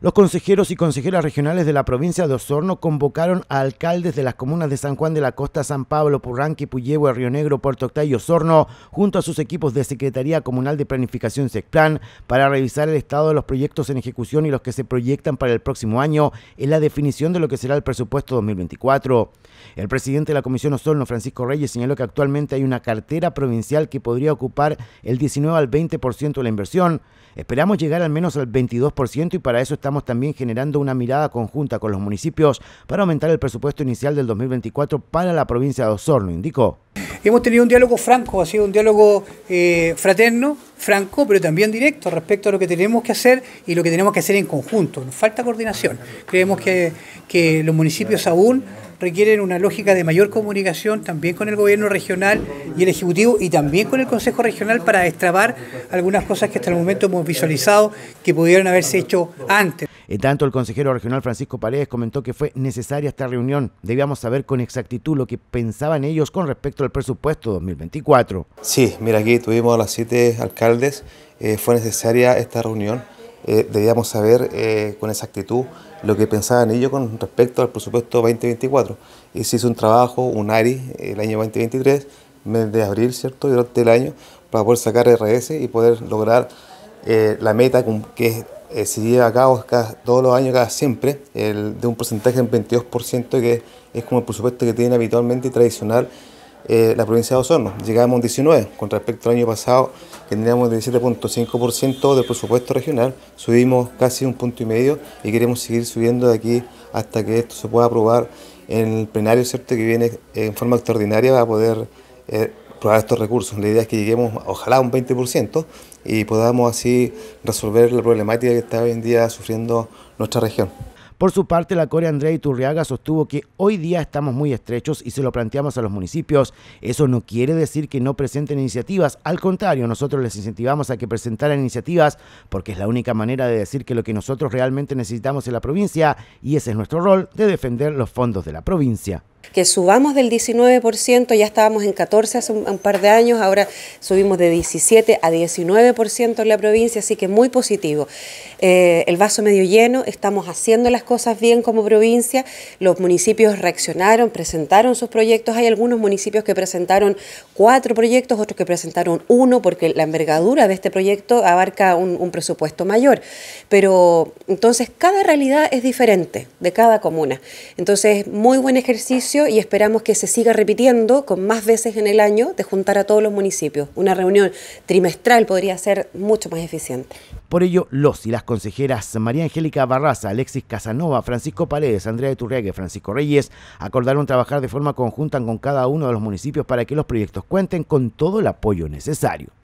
Los consejeros y consejeras regionales de la provincia de Osorno convocaron a alcaldes de las comunas de San Juan de la Costa, San Pablo, Purranque, Puyehue, Río Negro, Puerto Octay y Osorno, junto a sus equipos de Secretaría Comunal de Planificación SECPLAN, para revisar el estado de los proyectos en ejecución y los que se proyectan para el próximo año en la definición de lo que será el presupuesto 2024. El presidente de la Comisión Osorno, Francisco Reyes, señaló que actualmente hay una cartera provincial que podría ocupar el 19 al 20% de la inversión. Esperamos llegar al menos al 22% y para eso está estamos también generando una mirada conjunta con los municipios para aumentar el presupuesto inicial del 2024 para la provincia de Osorno, indicó. Hemos tenido un diálogo franco, ha sido un diálogo eh, fraterno, franco, pero también directo respecto a lo que tenemos que hacer y lo que tenemos que hacer en conjunto. Nos falta coordinación. Creemos que, que los municipios aún requieren una lógica de mayor comunicación también con el gobierno regional y el Ejecutivo y también con el Consejo Regional para destrabar algunas cosas que hasta el momento hemos visualizado que pudieron haberse hecho antes. En tanto, el consejero regional Francisco Paredes comentó que fue necesaria esta reunión. Debíamos saber con exactitud lo que pensaban ellos con respecto al presupuesto 2024. Sí, mira, aquí tuvimos a las siete alcaldes. Eh, fue necesaria esta reunión eh, debíamos saber eh, con exactitud lo que pensaban ellos con respecto al presupuesto 2024. Y se hizo un trabajo, un ARI, el año 2023, mes de abril, ¿cierto? Durante el año, para poder sacar RS y poder lograr eh, la meta que se lleva a cabo cada, todos los años, cada siempre, el, de un porcentaje en 22%, que es como el presupuesto que tienen habitualmente y tradicional eh, la provincia de Osorno. llegamos a 19, con respecto al año pasado que teníamos 17.5% del presupuesto regional, subimos casi un punto y medio y queremos seguir subiendo de aquí hasta que esto se pueda aprobar en el plenario ¿cierto? que viene eh, en forma extraordinaria para poder eh, probar estos recursos. La idea es que lleguemos ojalá a un 20% y podamos así resolver la problemática que está hoy en día sufriendo nuestra región. Por su parte, la Corea Andrea Turriaga sostuvo que hoy día estamos muy estrechos y se lo planteamos a los municipios. Eso no quiere decir que no presenten iniciativas, al contrario, nosotros les incentivamos a que presentaran iniciativas porque es la única manera de decir que lo que nosotros realmente necesitamos en la provincia y ese es nuestro rol de defender los fondos de la provincia que subamos del 19%, ya estábamos en 14 hace un, par de años, ahora subimos de 17 a 19% en la provincia, así que muy positivo. Eh, el vaso medio lleno, estamos haciendo las cosas bien como provincia, los municipios reaccionaron, presentaron sus proyectos, hay algunos municipios que presentaron cuatro proyectos, otros que presentaron uno, porque la envergadura de este proyecto abarca un presupuesto mayor. Pero entonces cada realidad es diferente de cada comuna. Entonces, muy buen ejercicio y esperamos que se siga repitiendo con más veces en el año de juntar a todos los municipios. Una reunión trimestral podría ser mucho más eficiente. Por ello, los y las consejeras María Angélica Barraza, Alexis Casanova, Francisco Paredes, Andrea y Francisco Reyes acordaron trabajar de forma conjunta con cada uno de los municipios para que los proyectos cuenten con todo el apoyo necesario.